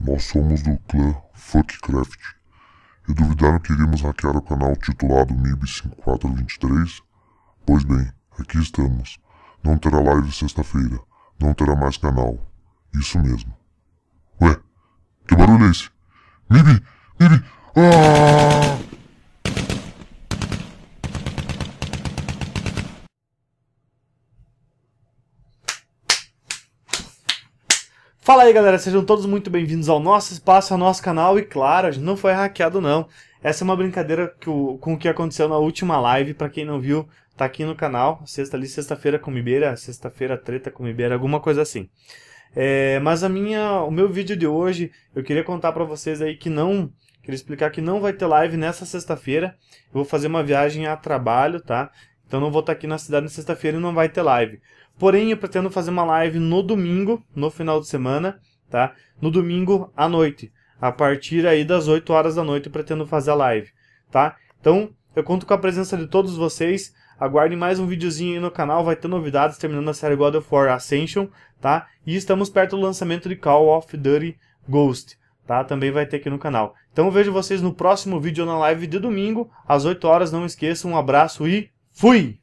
Nós somos do clã Fuckcraft e duvidaram que iríamos hackear o canal titulado MIB5423? Pois bem, aqui estamos. Não terá live sexta-feira. Não terá mais canal. Isso mesmo. Ué, que barulho é esse? MIB! MIB! Ah! Fala aí galera, sejam todos muito bem-vindos ao nosso espaço, ao nosso canal e claro, a gente não foi hackeado não. Essa é uma brincadeira com o que aconteceu na última live, para quem não viu, tá aqui no canal, sexta ali, sexta-feira com Mibeira, sexta-feira treta com Mibeira, alguma coisa assim. É, mas a minha, o meu vídeo de hoje, eu queria contar para vocês aí que não, queria explicar que não vai ter live nessa sexta-feira, eu vou fazer uma viagem a trabalho, tá? Então não vou estar tá aqui na cidade na sexta-feira e não vai ter live. Porém, eu pretendo fazer uma live no domingo, no final de semana, tá? No domingo à noite. A partir aí das 8 horas da noite eu pretendo fazer a live, tá? Então, eu conto com a presença de todos vocês. Aguardem mais um videozinho aí no canal, vai ter novidades terminando a série God of War Ascension, tá? E estamos perto do lançamento de Call of Duty Ghost, tá? Também vai ter aqui no canal. Então eu vejo vocês no próximo vídeo na live de domingo, às 8 horas. Não esqueçam, um abraço e fui!